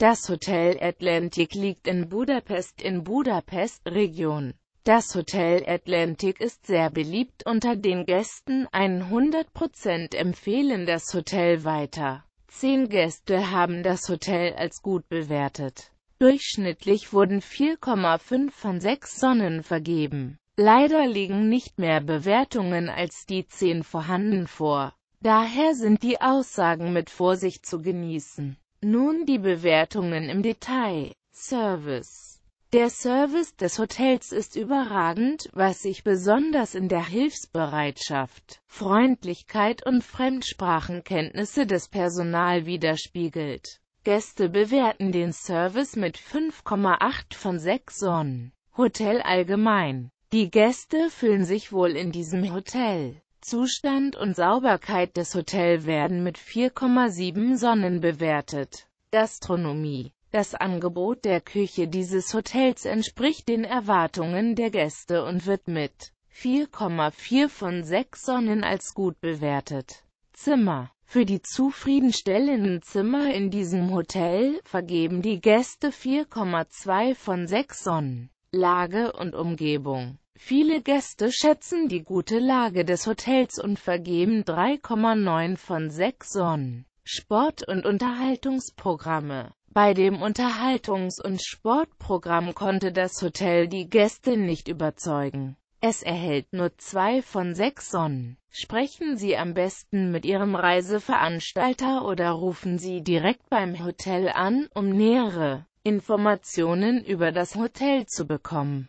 Das Hotel Atlantic liegt in Budapest in Budapest, Region. Das Hotel Atlantic ist sehr beliebt unter den Gästen, 100% empfehlen das Hotel weiter. Zehn Gäste haben das Hotel als gut bewertet. Durchschnittlich wurden 4,5 von 6 Sonnen vergeben. Leider liegen nicht mehr Bewertungen als die 10 vorhanden vor. Daher sind die Aussagen mit Vorsicht zu genießen. Nun die Bewertungen im Detail. Service Der Service des Hotels ist überragend, was sich besonders in der Hilfsbereitschaft, Freundlichkeit und Fremdsprachenkenntnisse des Personal widerspiegelt. Gäste bewerten den Service mit 5,8 von 6 Sonnen. Hotel allgemein. Die Gäste fühlen sich wohl in diesem Hotel. Zustand und Sauberkeit des Hotels werden mit 4,7 Sonnen bewertet. Gastronomie Das Angebot der Küche dieses Hotels entspricht den Erwartungen der Gäste und wird mit 4,4 von 6 Sonnen als gut bewertet. Zimmer Für die zufriedenstellenden Zimmer in diesem Hotel vergeben die Gäste 4,2 von 6 Sonnen. Lage und Umgebung Viele Gäste schätzen die gute Lage des Hotels und vergeben 3,9 von 6 Sonnen. Sport- und Unterhaltungsprogramme Bei dem Unterhaltungs- und Sportprogramm konnte das Hotel die Gäste nicht überzeugen. Es erhält nur 2 von 6 Sonnen. Sprechen Sie am besten mit Ihrem Reiseveranstalter oder rufen Sie direkt beim Hotel an, um nähere Informationen über das Hotel zu bekommen.